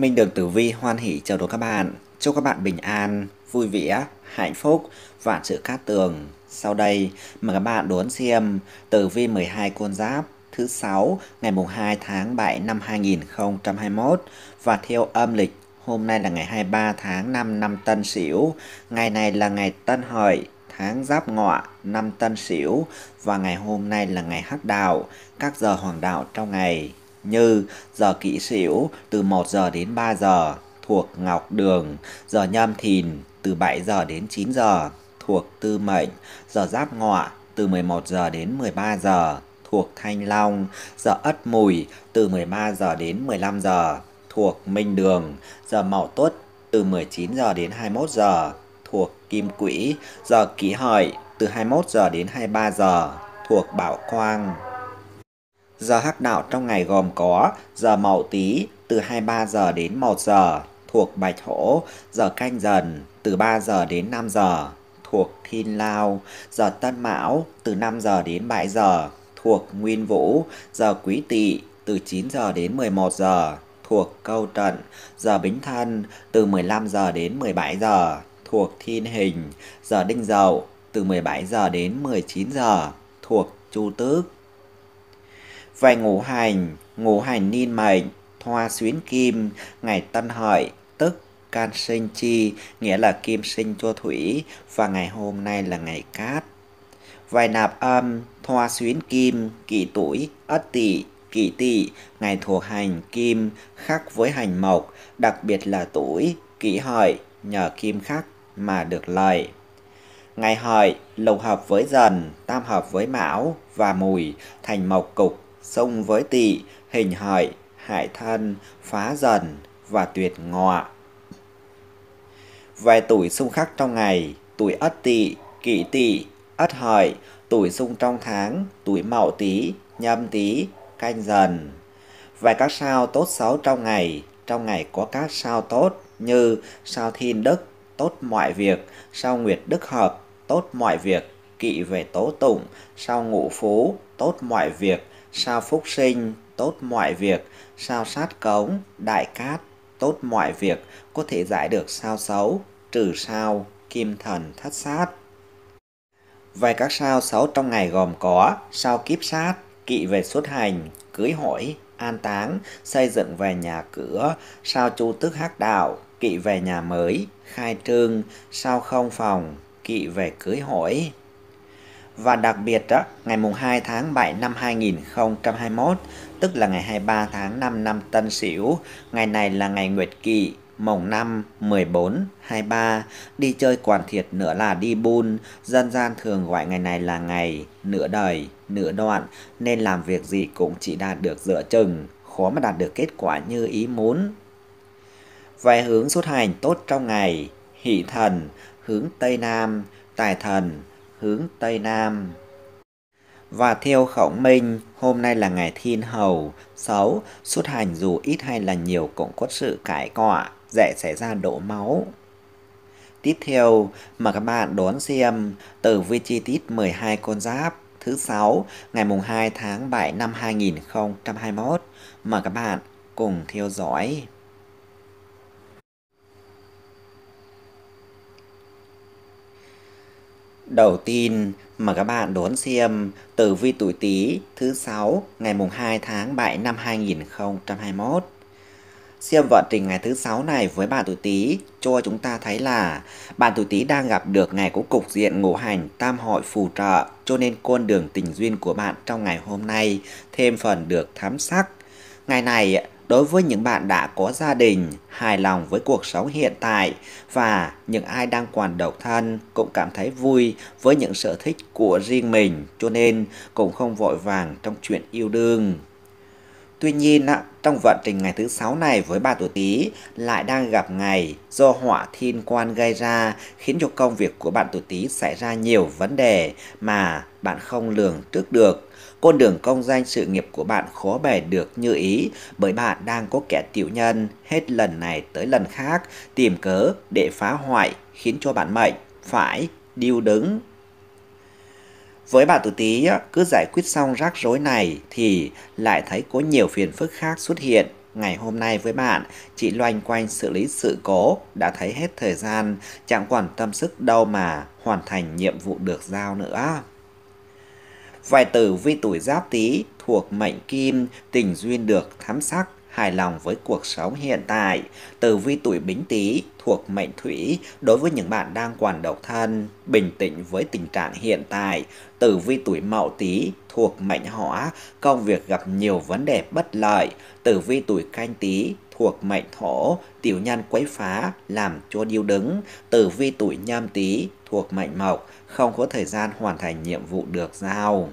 Minh Đường Tử Vi hoan hỷ chào đón các bạn. Chúc các bạn bình an, vui vẻ, hạnh phúc, vạn sự cát tường. Sau đây, mời các bạn đón xem Tử Vi 12 con giáp thứ 6 ngày mùng 2 tháng 7 năm 2021 và theo âm lịch hôm nay là ngày 23 tháng 5 năm Tân Sửu. Ngày này là ngày Tân Hợi, tháng Giáp Ngọ, năm Tân Sửu và ngày hôm nay là ngày Hắc Đạo, các giờ hoàng đạo trong ngày như giờ kỵ sửu từ 1 giờ đến 3 giờ thuộc Ngọc Đường, giờ Nhâm Thìn từ 7 giờ đến 9 giờ thuộc Tư Mệnh, giờ Giáp Ngọ từ 11 giờ đến 13 giờ thuộc Thanh Long, giờ Ất Mùi từ 13 giờ đến 15 giờ thuộc Minh Đường, giờ Mậu Tuất từ 19 giờ đến 21 giờ thuộc Kim Quỹ, giờ Kỷ Hợi từ 21 giờ đến 23 giờ thuộc Bảo Quang. Giờ hắc đạo trong ngày gồm có giờ mậu tí từ 23 giờ đến 1 giờ thuộc bạch hổ, giờ canh dần từ 3 giờ đến 5 giờ thuộc thiên lao, giờ tân mão từ 5 giờ đến 7 giờ thuộc nguyên vũ, giờ quý tỵ từ 9 giờ đến 11 giờ thuộc câu trận, giờ bính thân từ 15 giờ đến 17 giờ thuộc thiên hình, giờ đinh dậu từ 17 giờ đến 19 giờ thuộc chu tước. Vài ngũ hành, ngũ hành niên mệnh, thoa xuyến kim, ngày tân hợi, tức can sinh chi, nghĩa là kim sinh cho thủy, và ngày hôm nay là ngày cát. Vài nạp âm, thoa xuyến kim, kỷ tuổi, ất tỵ, kỷ tỵ, ngày thuộc hành kim, khắc với hành mộc, đặc biệt là tuổi, kỷ hợi, nhờ kim khắc mà được lợi. Ngày hợi lục hợp với dần, tam hợp với mão và mùi thành mộc cục xông với tỵ, hình hợi, hại thân, phá dần và tuyệt ngọ. Vài tuổi xung khắc trong ngày, tuổi ất tỵ, kỷ tỵ, ất hợi, tuổi xung trong tháng, tuổi mậu tý, nhâm tý, canh dần. Vài các sao tốt xấu trong ngày, trong ngày có các sao tốt như sao thiên đức, tốt mọi việc, sao nguyệt đức hợp, tốt mọi việc, kỵ về tố tụng, sao ngũ phú, tốt mọi việc, sao phúc sinh, tốt mọi việc, sao sát cống, đại cát, tốt mọi việc, có thể giải được sao xấu, trừ sao, kim thần thất sát. Vậy các sao xấu trong ngày gồm có sao kiếp sát, kỵ về xuất hành, cưới hỏi, an táng, xây dựng về nhà cửa, sao chu tức hắc đạo, kỵ về nhà mới, khai trương, sao không phòng, kỵ về cưới hỏi. Và đặc biệt đó, ngày mùng 2 tháng 7 năm 2021, tức là ngày 23 tháng 5 năm Tân Sửu, ngày này là ngày Nguyệt Kỵ, mồng năm 14 23 đi chơi quản thiệt nữa là đi buôn, dân gian thường gọi ngày này là ngày nửa đời, nửa đoạn nên làm việc gì cũng chỉ đạt được dựa chừng, khó mà đạt được kết quả như ý muốn. Về hướng xuất hành tốt trong ngày, hỷ thần, hướng Tây Nam, tài thần, hướng Tây Nam. Và theo khổng minh, hôm nay là ngày thiên hầu, xấu, xuất hành dù ít hay là nhiều cũng có sự cải cọ, dễ xảy ra đổ máu. Tiếp theo, mà các bạn đón xem từ vi chi tiết 12 con giáp thứ 6 ngày mùng 2 tháng 7 năm 2021. mà các bạn cùng theo dõi. Đầu tiên, mà các bạn đón xem tử vi tuổi Tý thứ 6 ngày mùng 2 tháng 7 năm 2021. Xem vận trình ngày thứ 6 này với bạn tuổi Tý cho chúng ta thấy là bạn tuổi Tý đang gặp được ngày có cục diện ngũ hành tam hội phù trợ, cho nên con đường tình duyên của bạn trong ngày hôm nay thêm phần được thám sắc. Ngày này đối với những bạn đã có gia đình, hài lòng với cuộc sống hiện tại và những ai đang còn độc thân cũng cảm thấy vui với những sở thích của riêng mình cho nên cũng không vội vàng trong chuyện yêu đương. Tuy nhiên, trong vận trình ngày thứ sáu này với bà tuổi Tý lại đang gặp ngày do họa thiên quan gây ra khiến cho công việc của bạn tuổi Tý xảy ra nhiều vấn đề mà bạn không lường trước được con đường công danh sự nghiệp của bạn khó bề được như ý bởi bạn đang có kẻ tiểu nhân hết lần này tới lần khác tìm cớ để phá hoại khiến cho bạn mệnh phải điêu đứng. Với bạn tuổi tí, cứ giải quyết xong rắc rối này thì lại thấy có nhiều phiền phức khác xuất hiện. Ngày hôm nay với bạn, chị loanh quanh xử lý sự cố, đã thấy hết thời gian, chẳng còn tâm sức đâu mà hoàn thành nhiệm vụ được giao nữa. Vài tử vi tuổi giáp tý thuộc mệnh kim, tình duyên được thám sắc, hài lòng với cuộc sống hiện tại. Tử vi tuổi bính tý thuộc mệnh thủy, đối với những bạn đang còn độc thân, bình tĩnh với tình trạng hiện tại. Tử vi tuổi mậu tý thuộc mệnh hỏa, công việc gặp nhiều vấn đề bất lợi. Tử vi tuổi canh tý thuộc mệnh thổ, tiểu nhân quấy phá, làm cho điêu đứng. Tử vi tuổi nhâm tý thuộc mệnh mộc, không có thời gian hoàn thành nhiệm vụ được giao.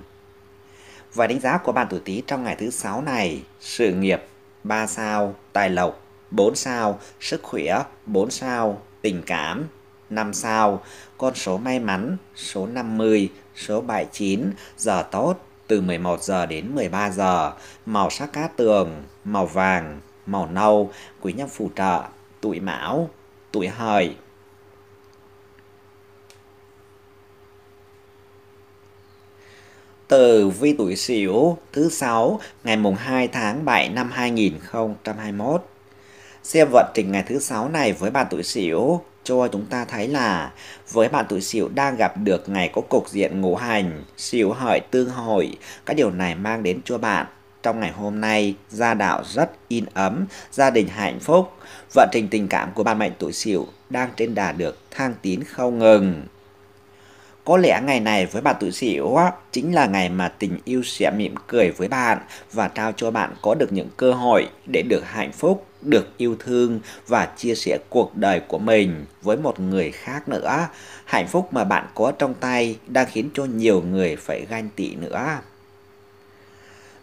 Và đánh giá của bạn tuổi Tý trong ngày thứ sáu này, sự nghiệp 3 sao, tài lộc 4 sao, sức khỏe 4 sao, tình cảm 5 sao, con số may mắn số 50, số 79, giờ tốt từ 11 giờ đến 13 giờ, màu sắc cá tường, màu vàng, màu nâu, quý nhân phù trợ, tuổi mão, tuổi hợi. từ vi tuổi Sửu thứ sáu ngày mùng 2 tháng 7 năm 2021. Xem vận trình ngày thứ sáu này với bạn tuổi Sửu cho chúng ta thấy là với bạn tuổi Sửu đang gặp được ngày có cục diện ngũ hành, Sửu hợi tương hội, các điều này mang đến cho bạn trong ngày hôm nay gia đạo rất in ấm, gia đình hạnh phúc, vận trình tình cảm của bạn mệnh tuổi Sửu đang trên đà được thăng tiến không ngừng. Có lẽ ngày này với bà tuổi Sửu chính là ngày mà tình yêu sẽ mỉm cười với bạn và trao cho bạn có được những cơ hội để được hạnh phúc, được yêu thương và chia sẻ cuộc đời của mình với một người khác nữa. Hạnh phúc mà bạn có trong tay đang khiến cho nhiều người phải ganh tị nữa.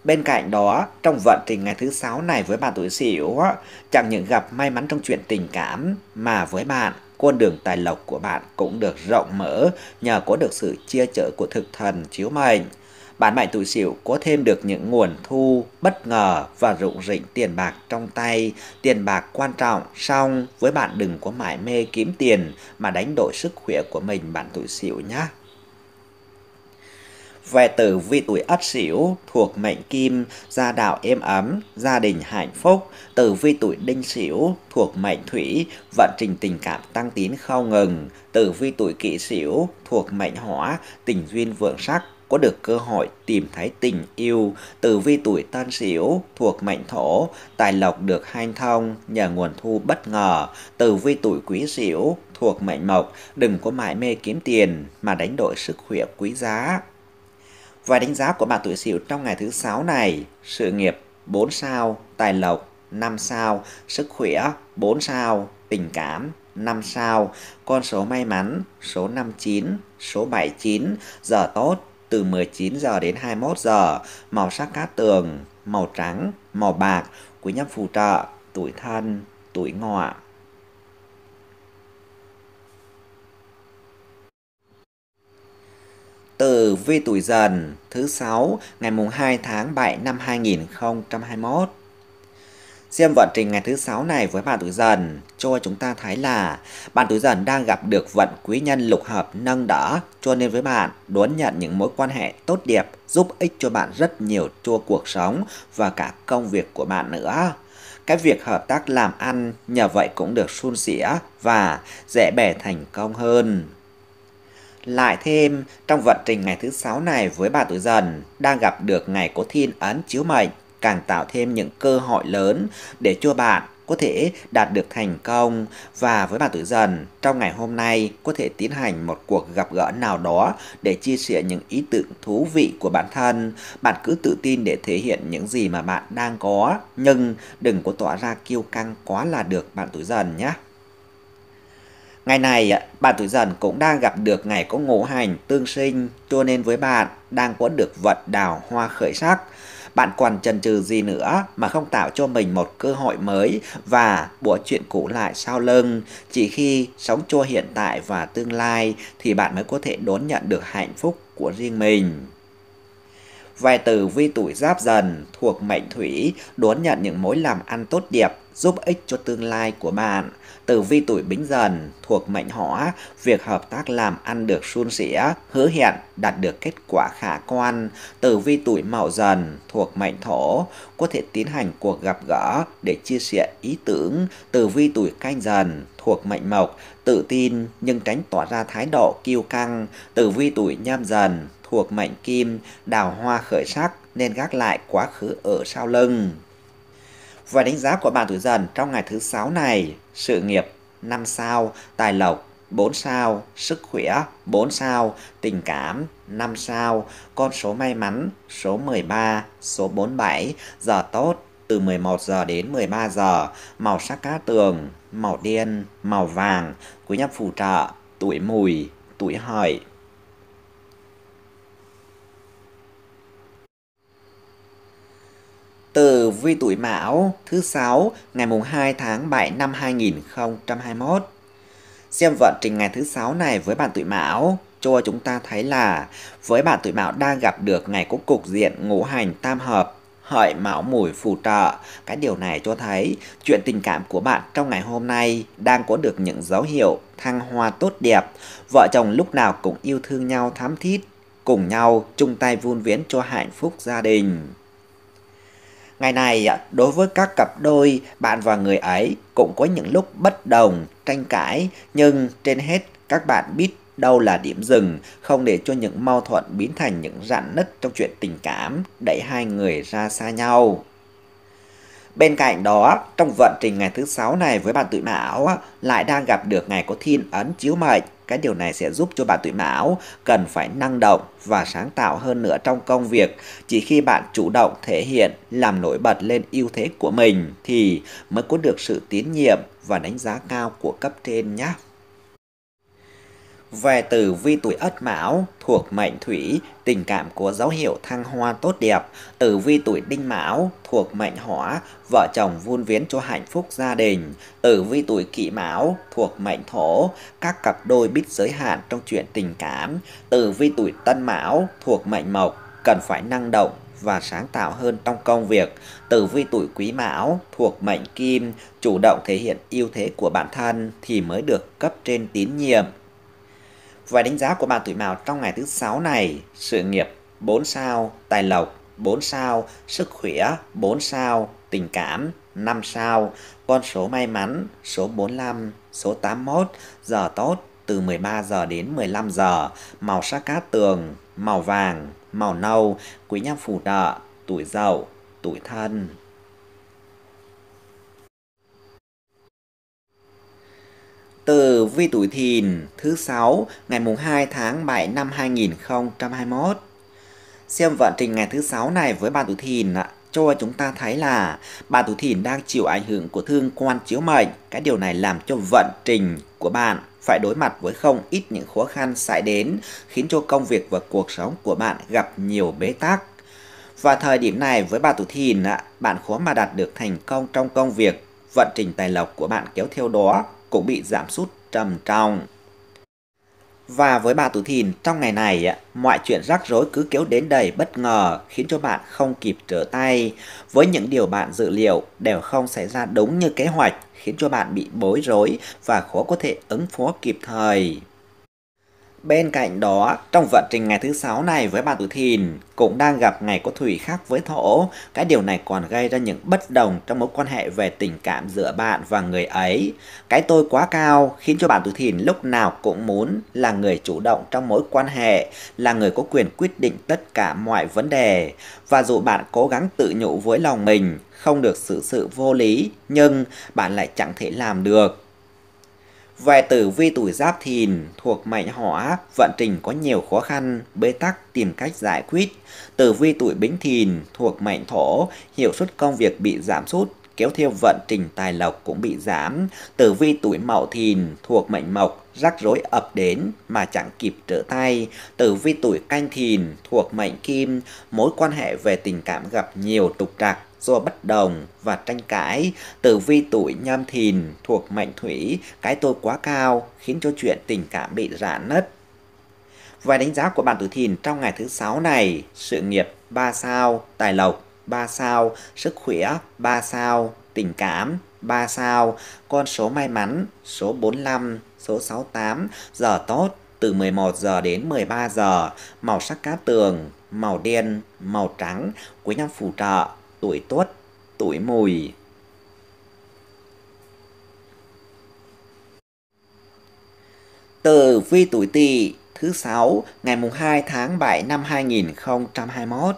Bên cạnh đó, trong vận trình ngày thứ sáu này với bạn tuổi sửu, chẳng những gặp may mắn trong chuyện tình cảm mà với bạn con đường tài lộc của bạn cũng được rộng mở nhờ có được sự chia trợ của thực thần chiếu mệnh. Bạn mệnh tuổi Sửu có thêm được những nguồn thu bất ngờ và rụng rỉnh tiền bạc trong tay, tiền bạc quan trọng, song với bạn đừng có mải mê kiếm tiền mà đánh đổi sức khỏe của mình bạn tuổi Sửu nhé. Về tử vi tuổi ất sửu thuộc mệnh kim, gia đạo êm ấm, gia đình hạnh phúc. Tử vi tuổi đinh sửu thuộc mệnh thủy, vận trình tình cảm tăng tiến không ngừng. Tử vi tuổi kỷ sửu thuộc mệnh hỏa, tình duyên vượng sắc, có được cơ hội tìm thấy tình yêu tử vi tuổi tân sửu thuộc mệnh thổ tài lộc được hanh thông nhờ nguồn thu bất ngờ tử vi tuổi quý sửu thuộc mệnh mộc đừng có mãi mê kiếm tiền mà đánh đổi sức khỏe quý giá và đánh giá của bạn tuổi Sửu trong ngày thứ sáu này, sự nghiệp 4 sao, tài lộc 5 sao, sức khỏe 4 sao, tình cảm 5 sao, con số may mắn số 59, số 79, giờ tốt từ 19 giờ đến 21 giờ, màu sắc cát tường, màu trắng, màu bạc, quý nhân phù trợ, tuổi thân, tuổi ngọ. từ vi tuổi dần thứ sáu ngày mùng 2 tháng 7 năm 2021. Xem vận trình ngày thứ sáu này với bạn tuổi dần cho chúng ta thấy là bạn tuổi dần đang gặp được vận quý nhân lục hợp nâng đỡ cho nên với bạn đón nhận những mối quan hệ tốt đẹp giúp ích cho bạn rất nhiều cho cuộc sống và cả công việc của bạn nữa cái việc hợp tác làm ăn nhờ vậy cũng được suôn sẻ và dễ bẻ thành công hơn lại thêm trong vận trình ngày thứ sáu này với bà tuổi dần đang gặp được ngày có thiên ấn chiếu mệnh càng tạo thêm những cơ hội lớn để cho bạn có thể đạt được thành công và với bà tuổi dần trong ngày hôm nay có thể tiến hành một cuộc gặp gỡ nào đó để chia sẻ những ý tưởng thú vị của bản thân bạn cứ tự tin để thể hiện những gì mà bạn đang có nhưng đừng có tỏa ra kiêu căng quá là được bạn tuổi dần nhé Ngày này, bạn tuổi dần cũng đang gặp được ngày có ngũ hành tương sinh, cho nên với bạn đang có được vật đào hoa khởi sắc. Bạn còn chần chừ gì nữa mà không tạo cho mình một cơ hội mới và bỏ chuyện cũ lại sau lưng. Chỉ khi sống cho hiện tại và tương lai thì bạn mới có thể đón nhận được hạnh phúc của riêng mình. Vài từ vi tuổi giáp dần thuộc mệnh thủy đón nhận những mối làm ăn tốt đẹp giúp ích cho tương lai của bạn. Tử vi tuổi Bính Dần thuộc mệnh Hỏa, việc hợp tác làm ăn được suôn sẻ, hứa hẹn đạt được kết quả khả quan. Tử vi tuổi mậu Dần thuộc mệnh Thổ, có thể tiến hành cuộc gặp gỡ để chia sẻ ý tưởng. Tử vi tuổi Canh Dần thuộc mệnh Mộc, tự tin nhưng tránh tỏ ra thái độ kiêu căng. Tử vi tuổi Nhâm Dần thuộc mệnh Kim, đào hoa khởi sắc nên gác lại quá khứ ở sau lưng. Và đánh giá của bạn tuổi dần trong ngày thứ sáu này, sự nghiệp 5 sao, tài lộc 4 sao, sức khỏe 4 sao, tình cảm 5 sao, con số may mắn số 13, số 47, giờ tốt từ 11 giờ đến 13 giờ, màu sắc cá tường, màu đen, màu vàng, quý nhân phù trợ, tuổi mùi, tuổi hợi. Tử vi tuổi Mão thứ 6 ngày mùng 2 tháng 7 năm 2021. Xem vận trình ngày thứ 6 này với bạn tuổi Mão cho chúng ta thấy là với bạn tuổi Mão đang gặp được ngày có cục diện ngũ hành tam hợp hợi mão mùi phù trợ. Cái điều này cho thấy chuyện tình cảm của bạn trong ngày hôm nay đang có được những dấu hiệu thăng hoa tốt đẹp. Vợ chồng lúc nào cũng yêu thương nhau thắm thiết, cùng nhau chung tay vun viễn cho hạnh phúc gia đình. Ngày này, à, đối với các cặp đôi, bạn và người ấy cũng có những lúc bất đồng, tranh cãi, nhưng trên hết các bạn biết đâu là điểm dừng, không để cho những mâu thuẫn biến thành những rạn nứt trong chuyện tình cảm, đẩy hai người ra xa nhau. Bên cạnh đó, trong vận trình ngày thứ sáu này với bạn tuổi mão lại đang gặp được ngày có thiên ấn chiếu mệnh cái điều này sẽ giúp cho bạn tuổi mão cần phải năng động và sáng tạo hơn nữa trong công việc. Chỉ khi bạn chủ động thể hiện, làm nổi bật lên ưu thế của mình thì mới có được sự tín nhiệm và đánh giá cao của cấp trên nhé. Về từ vi tuổi ất mão thuộc mệnh thủy, tình cảm của dấu hiệu thăng hoa tốt đẹp. Tử vi tuổi đinh mão thuộc mệnh hỏa, vợ chồng vun vén cho hạnh phúc gia đình. Tử vi tuổi kỷ mão thuộc mệnh thổ, các cặp đôi biết giới hạn trong chuyện tình cảm. Tử vi tuổi tân mão thuộc mệnh mộc, cần phải năng động, và sáng tạo hơn trong công việc. Tử vi tuổi quý mão thuộc mệnh kim, chủ động thể hiện ưu thế của bản thân thì mới được cấp trên tín nhiệm, và đánh giá của bạn tuổi Mão trong ngày thứ sáu này, sự nghiệp 4 sao, tài lộc 4 sao, sức khỏe 4 sao, tình cảm 5 sao, con số may mắn số 45, số 81, giờ tốt từ 13 giờ đến 15 giờ, màu sắc cát tường, màu vàng, màu nâu, quý nhân phù trợ, tuổi dậu, tuổi thân. Tử vi tuổi thìn thứ 6 ngày mùng 2 tháng 7 năm 2021. Xem vận trình ngày thứ 6 này với bạn tuổi thìn cho chúng ta thấy là bạn tuổi thìn đang chịu ảnh hưởng của thương quan chiếu mệnh. Cái điều này làm cho vận trình của bạn phải đối mặt với không ít những khó khăn xảy đến, khiến cho công việc và cuộc sống của bạn gặp nhiều bế tắc. Và thời điểm này với bà tuổi thìn, bạn khó mà đạt được thành công trong công việc vận trình tài lộc của bạn kéo theo đó cũng bị giảm sút trầm trọng. Và với bà Tú Thìn, trong ngày này, mọi chuyện rắc rối cứ kéo đến đầy bất ngờ, khiến cho bạn không kịp trở tay. Với những điều bạn dự liệu đều không xảy ra đúng như kế hoạch, khiến cho bạn bị bối rối và khó có thể ứng phó kịp thời. Bên cạnh đó, trong vận trình ngày thứ sáu này với bạn tuổi Thìn cũng đang gặp ngày có thủy khác với thổ. Cái điều này còn gây ra những bất đồng trong mối quan hệ về tình cảm giữa bạn và người ấy. Cái tôi quá cao khiến cho bạn tuổi Thìn lúc nào cũng muốn là người chủ động trong mối quan hệ, là người có quyền quyết định tất cả mọi vấn đề. Và dù bạn cố gắng tự nhủ với lòng mình, không được xử sự vô lý, nhưng bạn lại chẳng thể làm được về tử vi tuổi giáp thìn thuộc mệnh hỏa, vận trình có nhiều khó khăn, bế tắc tìm cách giải quyết. Tử vi tuổi bính thìn thuộc mệnh thổ, hiệu suất công việc bị giảm sút, kéo theo vận trình tài lộc cũng bị giảm, tử vi tuổi mậu thìn thuộc mệnh mộc, rắc rối ập đến mà chẳng kịp trở tay, tử vi tuổi canh thìn thuộc mệnh kim, mối quan hệ về tình cảm gặp nhiều trục trặc do bất đồng và tranh cãi, tử vi tuổi nhâm thìn thuộc mệnh thủy, cái tôi quá cao khiến cho chuyện tình cảm bị rạn nứt. Và đánh giá của bạn tuổi thìn trong ngày thứ sáu này, sự nghiệp 3 sao, tài lộc 3 sao, sức khỏe 3 sao, tình cảm 3 sao, con số may mắn số 45, số 68, giờ tốt từ 11 giờ đến 13 giờ, màu sắc cá tường, màu đen, màu trắng, quý nhân phù trợ, tuổi tuất, tuổi mùi. từ vi tuổi Tỵ thứ sáu ngày mùng 2 tháng 7 năm 2021.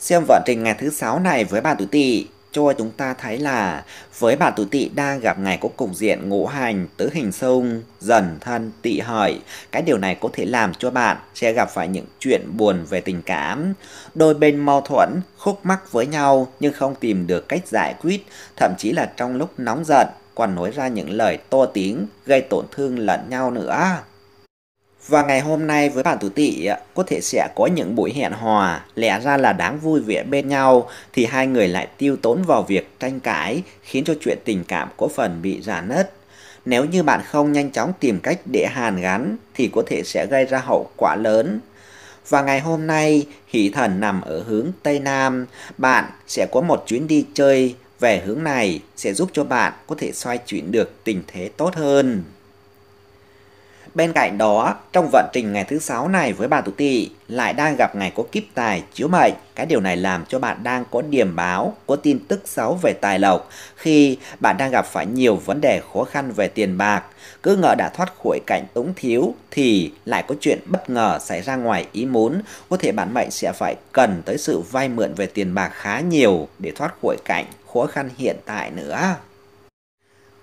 Xem vận trình ngày thứ sáu này với bạn tuổi tỵ cho chúng ta thấy là với bạn tuổi tỵ đang gặp ngày có cục diện ngũ hành tứ hình xung, dần thân tỵ hợi. Cái điều này có thể làm cho bạn sẽ gặp phải những chuyện buồn về tình cảm. Đôi bên mâu thuẫn, khúc mắc với nhau nhưng không tìm được cách giải quyết, thậm chí là trong lúc nóng giận còn nói ra những lời to tiếng gây tổn thương lẫn nhau nữa. Và ngày hôm nay với bạn tuổi tỵ có thể sẽ có những buổi hẹn hò, lẽ ra là đáng vui vẻ bên nhau thì hai người lại tiêu tốn vào việc tranh cãi khiến cho chuyện tình cảm có phần bị giãn nứt. Nếu như bạn không nhanh chóng tìm cách để hàn gắn thì có thể sẽ gây ra hậu quả lớn. Và ngày hôm nay, hỷ thần nằm ở hướng Tây Nam, bạn sẽ có một chuyến đi chơi về hướng này sẽ giúp cho bạn có thể xoay chuyển được tình thế tốt hơn. Bên cạnh đó, trong vận trình ngày thứ sáu này với bạn Tụ tỵ lại đang gặp ngày có kíp tài chiếu mệnh. Cái điều này làm cho bạn đang có điểm báo, có tin tức xấu về tài lộc khi bạn đang gặp phải nhiều vấn đề khó khăn về tiền bạc. Cứ ngờ đã thoát khỏi cảnh túng thiếu thì lại có chuyện bất ngờ xảy ra ngoài ý muốn. Có thể bạn mệnh sẽ phải cần tới sự vay mượn về tiền bạc khá nhiều để thoát khỏi cảnh khó khăn hiện tại nữa.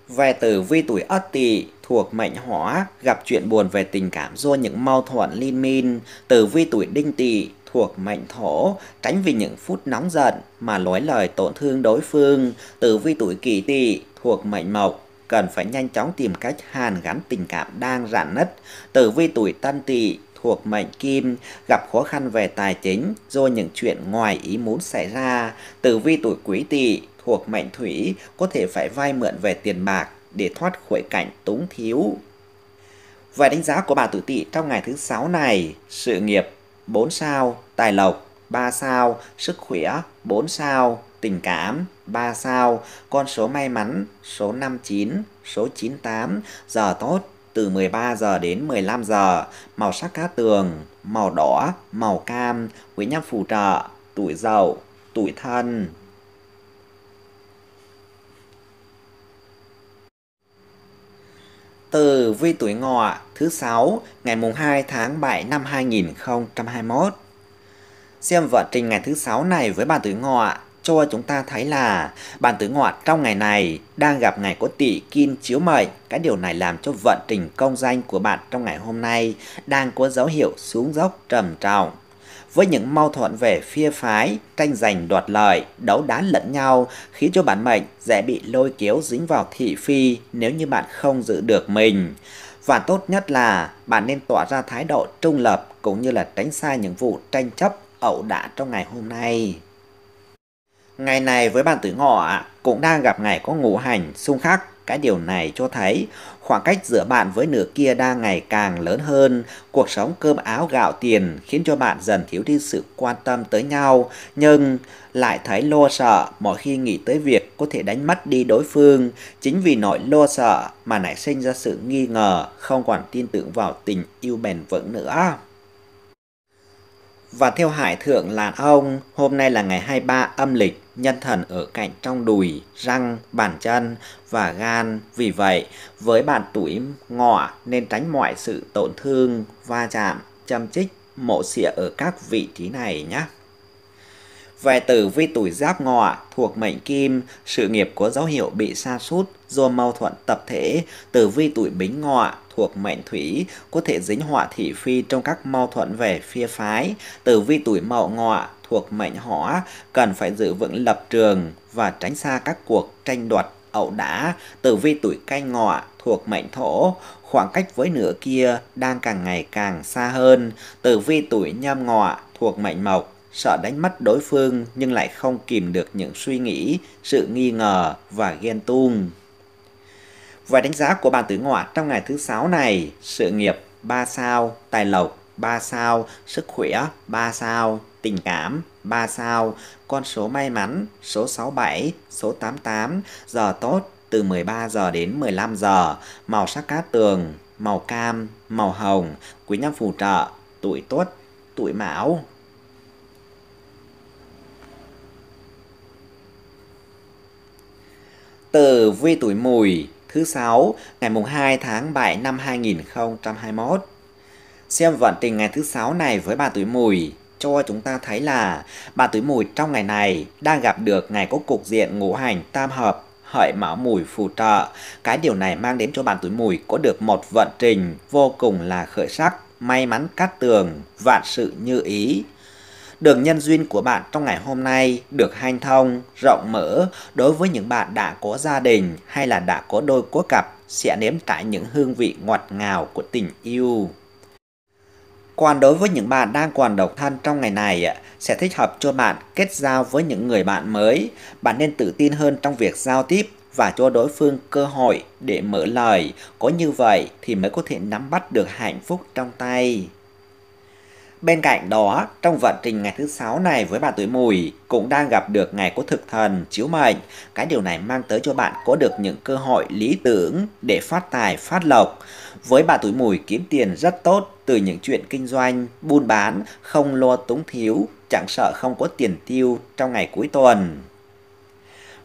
Về tử vi tuổi Ất Tỵ thuộc mệnh Hỏa gặp chuyện buồn về tình cảm do những mâu thuẫn liên minh. Tử vi tuổi Đinh Tỵ thuộc mệnh Thổ tránh vì những phút nóng giận mà lối lời tổn thương đối phương. Tử vi tuổi Kỷ Tỵ thuộc mệnh Mộc cần phải nhanh chóng tìm cách hàn gắn tình cảm đang rạn nứt. Tử vi tuổi Tân Tỵ thuộc mệnh Kim gặp khó khăn về tài chính do những chuyện ngoài ý muốn xảy ra. Tử vi tuổi Quý Tỵ thuộc mệnh thủy có thể phải vay mượn về tiền bạc để thoát khỏi cảnh túng thiếu. Vài đánh giá của bà tử tỵ trong ngày thứ sáu này, sự nghiệp 4 sao, tài lộc 3 sao, sức khỏe 4 sao, tình cảm 3 sao, con số may mắn số 59, số 98, giờ tốt từ 13 giờ đến 15 giờ, màu sắc cá tường, màu đỏ, màu cam, quý nhân phù trợ, tuổi dậu, tuổi thân. từ vi tuổi ngọ thứ sáu ngày mùng 2 tháng 7 năm 2021. Xem vận trình ngày thứ sáu này với bạn tuổi ngọ cho chúng ta thấy là bạn tuổi ngọ trong ngày này đang gặp ngày có tỵ kim chiếu mệnh. Cái điều này làm cho vận trình công danh của bạn trong ngày hôm nay đang có dấu hiệu xuống dốc trầm trọng với những mâu thuẫn về phía phái, tranh giành đoạt lợi, đấu đá lẫn nhau, khiến cho bản mệnh dễ bị lôi kéo dính vào thị phi nếu như bạn không giữ được mình. Và tốt nhất là bạn nên tỏ ra thái độ trung lập cũng như là tránh xa những vụ tranh chấp ẩu đả trong ngày hôm nay. Ngày này với bạn tử ngọ cũng đang gặp ngày có ngũ hành xung khắc. Cái điều này cho thấy Khoảng cách giữa bạn với nửa kia đang ngày càng lớn hơn, cuộc sống cơm áo gạo tiền khiến cho bạn dần thiếu đi sự quan tâm tới nhau, nhưng lại thấy lo sợ mỗi khi nghĩ tới việc có thể đánh mất đi đối phương. Chính vì nỗi lo sợ mà nảy sinh ra sự nghi ngờ, không còn tin tưởng vào tình yêu bền vững nữa. Và theo Hải Thượng là ông, hôm nay là ngày 23 âm lịch, nhân thần ở cạnh trong đùi, răng, bàn chân và gan. Vì vậy, với bạn tuổi ngọ nên tránh mọi sự tổn thương, va chạm, châm chích, mộ xịa ở các vị trí này nhé. Về tử vi tuổi giáp ngọ thuộc mệnh kim, sự nghiệp có dấu hiệu bị sa sút do mâu thuẫn tập thể, tử vi tuổi bính ngọ thuộc mệnh thủy có thể dính họa thị phi trong các mâu thuẫn về phía phái. Tử vi tuổi mậu ngọ thuộc mệnh hỏa cần phải giữ vững lập trường và tránh xa các cuộc tranh đoạt ẩu đả. Tử vi tuổi canh ngọ thuộc mệnh thổ, khoảng cách với nửa kia đang càng ngày càng xa hơn. Tử vi tuổi nhâm ngọ thuộc mệnh mộc sợ đánh mất đối phương nhưng lại không kìm được những suy nghĩ, sự nghi ngờ và ghen tuông. Và đánh giá của bạn tử ngọa trong ngày thứ sáu này, sự nghiệp 3 sao, tài lộc 3 sao, sức khỏe 3 sao, tình cảm 3 sao, con số may mắn số 67, số 88, giờ tốt từ 13 giờ đến 15 giờ, màu sắc cát tường, màu cam, màu hồng, quý nhân phù trợ, tuổi tốt, tuổi mão, từ vi tuổi mùi thứ sáu ngày mùng 2 tháng 7 năm 2021. Xem vận trình ngày thứ sáu này với bà tuổi mùi cho chúng ta thấy là bà tuổi mùi trong ngày này đang gặp được ngày có cục diện ngũ hành tam hợp hợi mão mùi phù trợ. Cái điều này mang đến cho bạn tuổi mùi có được một vận trình vô cùng là khởi sắc, may mắn cát tường, vạn sự như ý, Đường nhân duyên của bạn trong ngày hôm nay được hanh thông, rộng mở đối với những bạn đã có gia đình hay là đã có đôi có cặp sẽ nếm trải những hương vị ngọt ngào của tình yêu. Còn đối với những bạn đang còn độc thân trong ngày này, sẽ thích hợp cho bạn kết giao với những người bạn mới. Bạn nên tự tin hơn trong việc giao tiếp và cho đối phương cơ hội để mở lời. Có như vậy thì mới có thể nắm bắt được hạnh phúc trong tay. Bên cạnh đó, trong vận trình ngày thứ sáu này với bà tuổi mùi cũng đang gặp được ngày có thực thần, chiếu mệnh. Cái điều này mang tới cho bạn có được những cơ hội lý tưởng để phát tài, phát lộc. Với bà tuổi mùi kiếm tiền rất tốt từ những chuyện kinh doanh, buôn bán, không lo túng thiếu, chẳng sợ không có tiền tiêu trong ngày cuối tuần.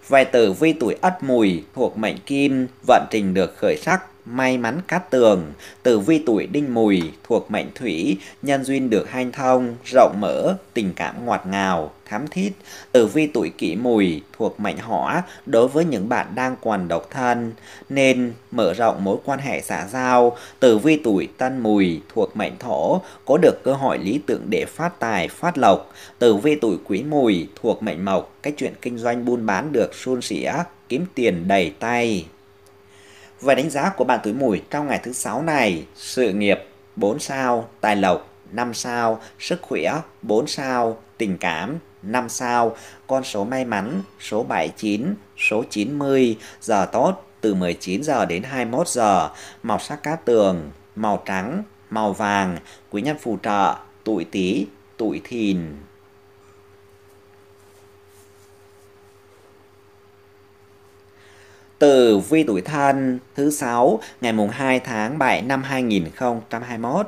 vài tử vi tuổi ất mùi thuộc mệnh kim, vận trình được khởi sắc may mắn cát tường, tử vi tuổi đinh mùi, thuộc mệnh thủy, nhân duyên được hanh thông, rộng mở, tình cảm ngọt ngào, thám thiết. Tử vi tuổi kỷ mùi, thuộc mệnh hỏa, đối với những bạn đang còn độc thân, nên mở rộng mối quan hệ xã giao. Tử vi tuổi tân mùi, thuộc mệnh thổ, có được cơ hội lý tưởng để phát tài, phát lộc. Tử vi tuổi quý mùi, thuộc mệnh mộc, cái chuyện kinh doanh buôn bán được suôn sẻ, kiếm tiền đầy tay. Về đánh giá của bạn tuổi mùi trong ngày thứ sáu này, sự nghiệp 4 sao, tài lộc 5 sao, sức khỏe 4 sao, tình cảm 5 sao, con số may mắn số 79, số 90, giờ tốt từ 19 giờ đến 21 giờ, màu sắc cát tường, màu trắng, màu vàng, quý nhân phù trợ, tuổi tí, tuổi thìn. tử vi tuổi thân thứ sáu ngày mùng 2 tháng 7 năm 2021.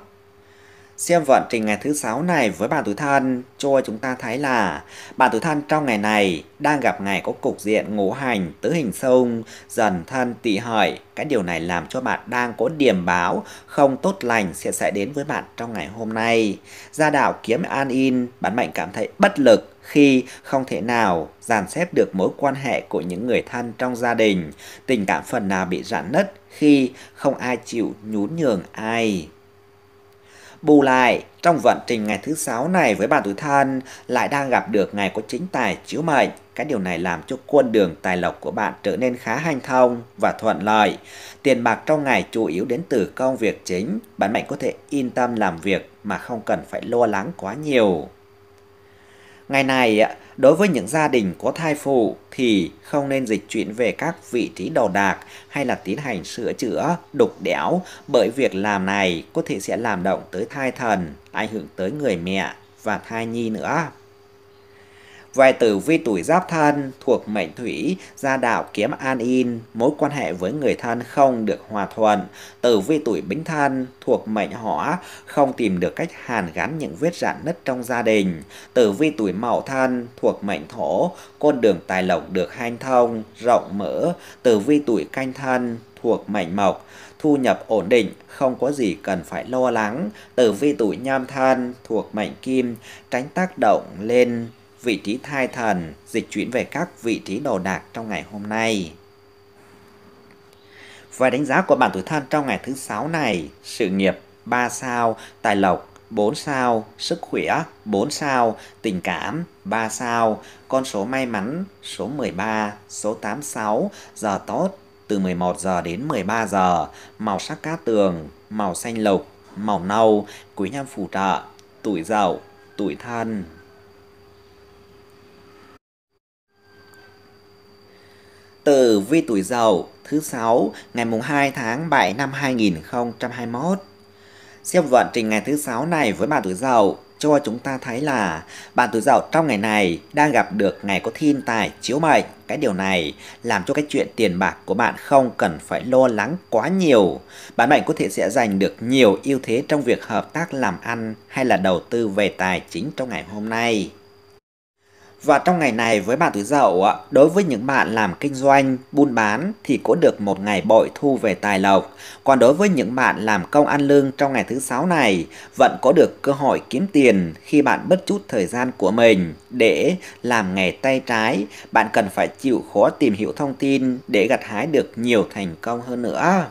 Xem vận trình ngày thứ sáu này với bạn tuổi thân, cho chúng ta thấy là bạn tuổi thân trong ngày này đang gặp ngày có cục diện ngũ hành tứ hình xung, dần thân tỵ hợi. Cái điều này làm cho bạn đang có điểm báo không tốt lành sẽ xảy đến với bạn trong ngày hôm nay. Gia đạo kiếm an in, bạn mệnh cảm thấy bất lực khi không thể nào dàn xếp được mối quan hệ của những người thân trong gia đình, tình cảm phần nào bị rạn nứt khi không ai chịu nhún nhường ai. Bù lại, trong vận trình ngày thứ sáu này với bạn tuổi thân lại đang gặp được ngày có chính tài chiếu mệnh. Cái điều này làm cho quân đường tài lộc của bạn trở nên khá hanh thông và thuận lợi. Tiền bạc trong ngày chủ yếu đến từ công việc chính. Bạn mạnh có thể yên tâm làm việc mà không cần phải lo lắng quá nhiều. Ngày này, đối với những gia đình có thai phụ thì không nên dịch chuyển về các vị trí đồ đạc hay là tiến hành sửa chữa, đục đẽo bởi việc làm này có thể sẽ làm động tới thai thần, ảnh hưởng tới người mẹ và thai nhi nữa. Vài tử vi tuổi giáp thân thuộc mệnh thủy, gia đạo kiếm an in, mối quan hệ với người thân không được hòa thuận. Tử vi tuổi bính thân thuộc mệnh hỏa, không tìm được cách hàn gắn những vết rạn nứt trong gia đình. Tử vi tuổi mậu thân thuộc mệnh thổ, con đường tài lộc được hanh thông, rộng mở. Tử vi tuổi canh thân thuộc mệnh mộc, thu nhập ổn định, không có gì cần phải lo lắng. Tử vi tuổi nhâm thân thuộc mệnh kim, tránh tác động lên vị trí thai thần dịch chuyển về các vị trí đồ đạc trong ngày hôm nay. Và đánh giá của bản tuổi thân trong ngày thứ 6 này, sự nghiệp 3 sao, tài lộc 4 sao, sức khỏe 4 sao, tình cảm 3 sao, con số may mắn số 13, số 86, giờ tốt từ 11 giờ đến 13 giờ, màu sắc cá tường, màu xanh lục, màu nâu, quý nhân phù trợ, tuổi dậu, tuổi thân. tử vi tuổi dậu thứ sáu ngày mùng 2 tháng 7 năm 2021. Xem vận trình ngày thứ sáu này với bạn tuổi dậu cho chúng ta thấy là bạn tuổi dậu trong ngày này đang gặp được ngày có thiên tài chiếu mệnh. Cái điều này làm cho cái chuyện tiền bạc của bạn không cần phải lo lắng quá nhiều. Bạn mệnh có thể sẽ giành được nhiều ưu thế trong việc hợp tác làm ăn hay là đầu tư về tài chính trong ngày hôm nay. Và trong ngày này với bạn tuổi Dậu, đối với những bạn làm kinh doanh, buôn bán thì cũng được một ngày bội thu về tài lộc. Còn đối với những bạn làm công ăn lương trong ngày thứ sáu này, vẫn có được cơ hội kiếm tiền khi bạn bất chút thời gian của mình để làm nghề tay trái. Bạn cần phải chịu khó tìm hiểu thông tin để gặt hái được nhiều thành công hơn nữa.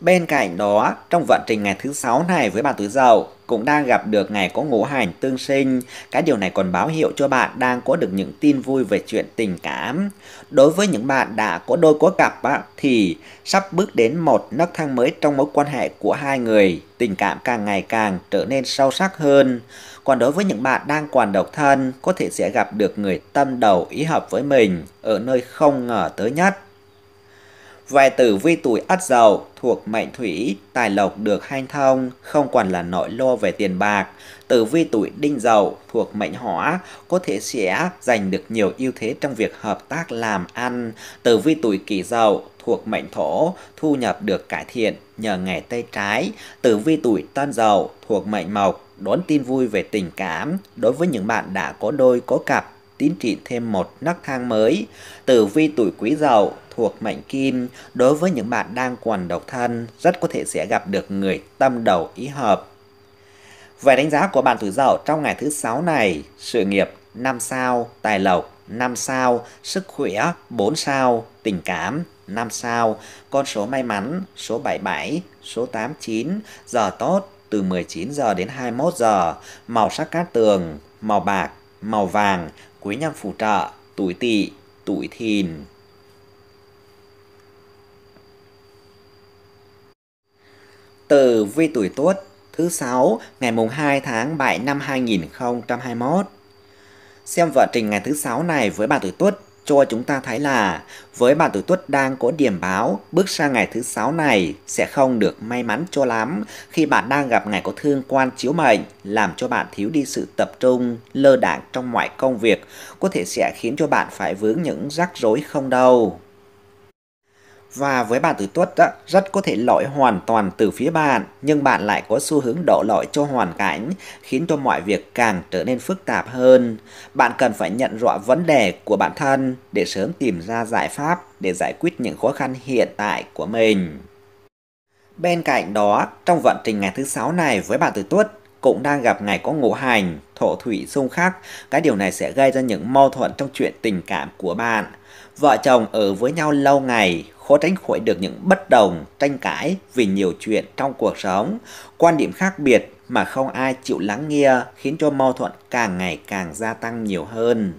Bên cạnh đó, trong vận trình ngày thứ sáu này với bạn tuổi Dậu, cũng đang gặp được ngày có ngũ hành tương sinh. Cái điều này còn báo hiệu cho bạn đang có được những tin vui về chuyện tình cảm. Đối với những bạn đã có đôi có cặp á, thì sắp bước đến một nấc thang mới trong mối quan hệ của hai người. Tình cảm càng ngày càng trở nên sâu sắc hơn. Còn đối với những bạn đang còn độc thân, có thể sẽ gặp được người tâm đầu ý hợp với mình ở nơi không ngờ tới nhất. Vài tử vi tuổi ất dậu thuộc mệnh thủy, tài lộc được hanh thông, không còn là nội lo về tiền bạc. Tử vi tuổi đinh dậu thuộc mệnh hỏa, có thể sẽ giành được nhiều ưu thế trong việc hợp tác làm ăn. Tử vi tuổi kỷ dậu thuộc mệnh thổ, thu nhập được cải thiện nhờ nghề tay trái. Tử vi tuổi tân dậu thuộc mệnh mộc, đón tin vui về tình cảm. Đối với những bạn đã có đôi có cặp, tiến trị thêm một nấc thang mới. Tử vi tuổi quý dậu thuộc mệnh kim, đối với những bạn đang còn độc thân, rất có thể sẽ gặp được người tâm đầu ý hợp. Về đánh giá của bạn tuổi Dậu trong ngày thứ sáu này, sự nghiệp 5 sao, tài lộc 5 sao, sức khỏe 4 sao, tình cảm 5 sao, con số may mắn số 77, số 89, giờ tốt từ 19 giờ đến 21 giờ, màu sắc cát tường, màu bạc, màu vàng, quý nhân phù trợ, tuổi tỵ, tuổi thìn. tử vi tuổi Tuất thứ sáu ngày mùng 2 tháng 7 năm 2021. Xem vận trình ngày thứ sáu này với bà tuổi Tuất cho chúng ta thấy là với bà tuổi Tuất đang có điểm báo, bước sang ngày thứ sáu này sẽ không được may mắn cho lắm khi bạn đang gặp ngày có thương quan chiếu mệnh làm cho bạn thiếu đi sự tập trung, lơ đảng trong mọi công việc, có thể sẽ khiến cho bạn phải vướng những rắc rối không đâu. Và với bạn tuổi tuất rất có thể lỗi hoàn toàn từ phía bạn, nhưng bạn lại có xu hướng đổ lỗi cho hoàn cảnh, khiến cho mọi việc càng trở nên phức tạp hơn. Bạn cần phải nhận rõ vấn đề của bản thân để sớm tìm ra giải pháp để giải quyết những khó khăn hiện tại của mình. Bên cạnh đó, trong vận trình ngày thứ sáu này với bạn tuổi tuất, cũng đang gặp ngày có ngũ hành, thổ thủy xung khắc. Cái điều này sẽ gây ra những mâu thuẫn trong chuyện tình cảm của bạn. Vợ chồng ở với nhau lâu ngày, khó tránh khỏi được những bất đồng, tranh cãi vì nhiều chuyện trong cuộc sống. Quan điểm khác biệt mà không ai chịu lắng nghe khiến cho mâu thuẫn càng ngày càng gia tăng nhiều hơn.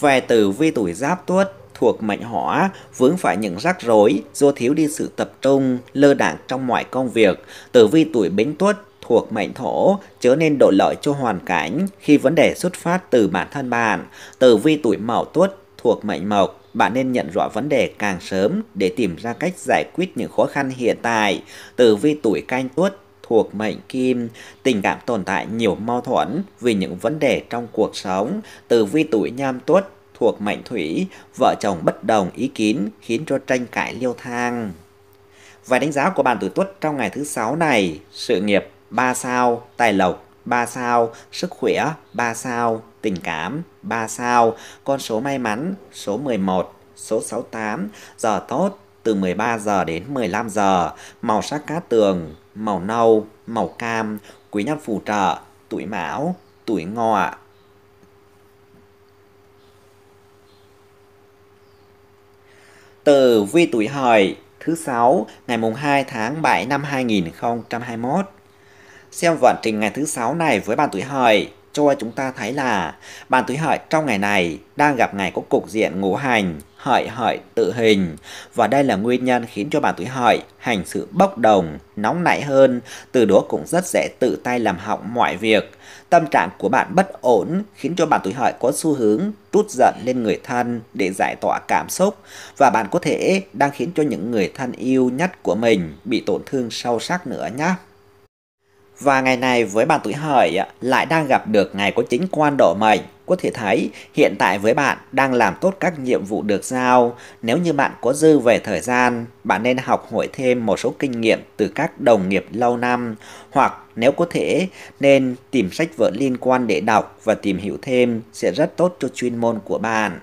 Về tử vi tuổi giáp tuất thuộc mệnh hỏa vướng phải những rắc rối do thiếu đi sự tập trung, lơ đảng trong mọi công việc. Tử vi tuổi bính tuất thuộc mệnh thổ, chớ nên đổ lợi cho hoàn cảnh khi vấn đề xuất phát từ bản thân bạn. Từ vi tuổi mậu tuất thuộc mệnh mộc, bạn nên nhận rõ vấn đề càng sớm để tìm ra cách giải quyết những khó khăn hiện tại. Từ vi tuổi canh tuất thuộc mệnh kim, tình cảm tồn tại nhiều mâu thuẫn vì những vấn đề trong cuộc sống. Từ vi tuổi nhâm tuất thuộc mệnh thủy, vợ chồng bất đồng ý kiến khiến cho tranh cãi liêu thang. Vài đánh giá của bạn tuổi tuất trong ngày thứ sáu này, sự nghiệp 3 sao, tài lộc 3 sao, sức khỏe 3 sao, tình cảm 3 sao, con số may mắn số 11, số 68, giờ tốt từ 13 giờ đến 15 giờ, màu sắc cát tường, màu nâu, màu cam, quý nhân phù trợ, tuổi mão, tuổi ngọ. Từ vi tuổi hợi thứ sáu ngày mùng 2 tháng 7 năm 2021. Xem vận trình ngày thứ sáu này với bàn tuổi hợi cho chúng ta thấy là bàn tuổi hợi trong ngày này đang gặp ngày có cục diện ngũ hành hợi hợi tự hình và đây là nguyên nhân khiến cho bạn tuổi hợi hành sự bốc đồng nóng nảy hơn từ đó cũng rất dễ tự tay làm hỏng mọi việc tâm trạng của bạn bất ổn khiến cho bạn tuổi hợi có xu hướng trút giận lên người thân để giải tỏa cảm xúc và bạn có thể đang khiến cho những người thân yêu nhất của mình bị tổn thương sâu sắc nữa nhé và ngày này với bạn tuổi hợi lại đang gặp được ngày có chính quan độ mệnh. Có thể thấy hiện tại với bạn đang làm tốt các nhiệm vụ được giao. Nếu như bạn có dư về thời gian, bạn nên học hỏi thêm một số kinh nghiệm từ các đồng nghiệp lâu năm. Hoặc nếu có thể nên tìm sách vở liên quan để đọc và tìm hiểu thêm sẽ rất tốt cho chuyên môn của bạn.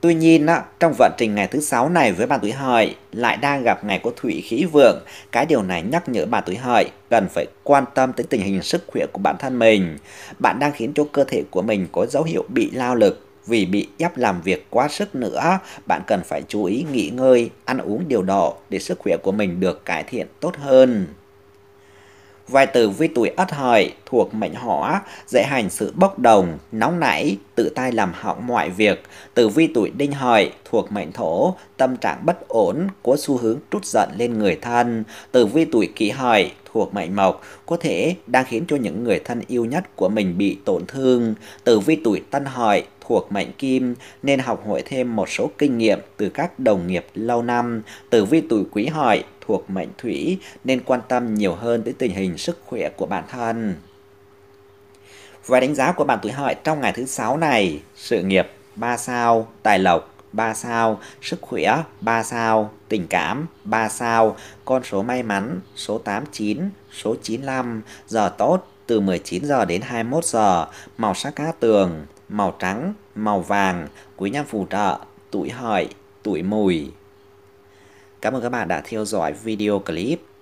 Tuy nhiên, trong vận trình ngày thứ sáu này với bà tuổi hợi lại đang gặp ngày có thủy khí vượng. Cái điều này nhắc nhở bà tuổi hợi cần phải quan tâm tới tình hình sức khỏe của bản thân mình. Bạn đang khiến cho cơ thể của mình có dấu hiệu bị lao lực. Vì bị ép làm việc quá sức nữa, bạn cần phải chú ý nghỉ ngơi, ăn uống điều độ để sức khỏe của mình được cải thiện tốt hơn. Vài từ vi tuổi ất hợi thuộc mệnh hỏa, dễ hành sự bốc đồng, nóng nảy, tự tay làm hỏng mọi việc. Tử vi tuổi đinh hợi thuộc mệnh thổ, tâm trạng bất ổn, có xu hướng trút giận lên người thân. Tử vi tuổi kỷ hợi thuộc mệnh mộc có thể đang khiến cho những người thân yêu nhất của mình bị tổn thương. Tử vi tuổi tân hợi thuộc mệnh kim nên học hỏi thêm một số kinh nghiệm từ các đồng nghiệp lâu năm. Tử vi tuổi quý hợi thuộc mệnh thủy nên quan tâm nhiều hơn tới tình hình sức khỏe của bản thân. Và đánh giá của bạn tuổi hợi trong ngày thứ sáu này, sự nghiệp 3 sao, tài lộc 3 sao, sức khỏe 3 sao, tình cảm 3 sao, con số may mắn số 89, số 95, giờ tốt từ 19 giờ đến 21 giờ, màu sắc cá tường, màu trắng, màu vàng, quý nhân phù trợ, tuổi hợi, tuổi mùi. Cảm ơn các bạn đã theo dõi video clip